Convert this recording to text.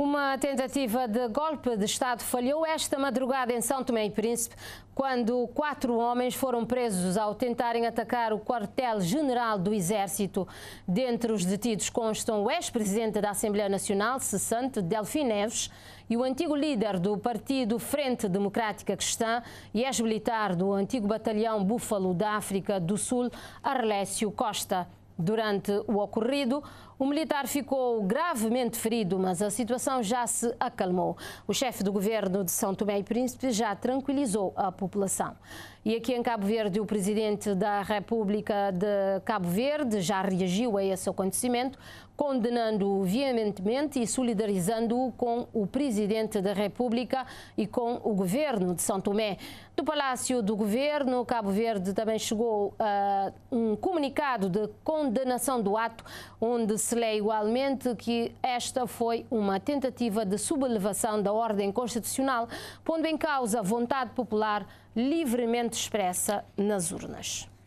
Uma tentativa de golpe de Estado falhou esta madrugada em São Tomé e Príncipe, quando quatro homens foram presos ao tentarem atacar o quartel-general do Exército. Dentre os detidos constam o ex-presidente da Assembleia Nacional, cessante Delfim Neves, e o antigo líder do partido Frente Democrática Cristã e ex-militar do antigo batalhão Búfalo da África do Sul, Arlésio Costa. Durante o ocorrido, o militar ficou gravemente ferido, mas a situação já se acalmou. O chefe do governo de São Tomé e Príncipe já tranquilizou a população. E aqui em Cabo Verde, o presidente da República de Cabo Verde já reagiu a esse acontecimento, condenando-o veementemente e solidarizando-o com o presidente da República e com o governo de São Tomé. Do Palácio do Governo, Cabo Verde também chegou uh, um comunicado de condenação condenação do ato, onde se lê igualmente que esta foi uma tentativa de sublevação da ordem constitucional, pondo em causa a vontade popular livremente expressa nas urnas.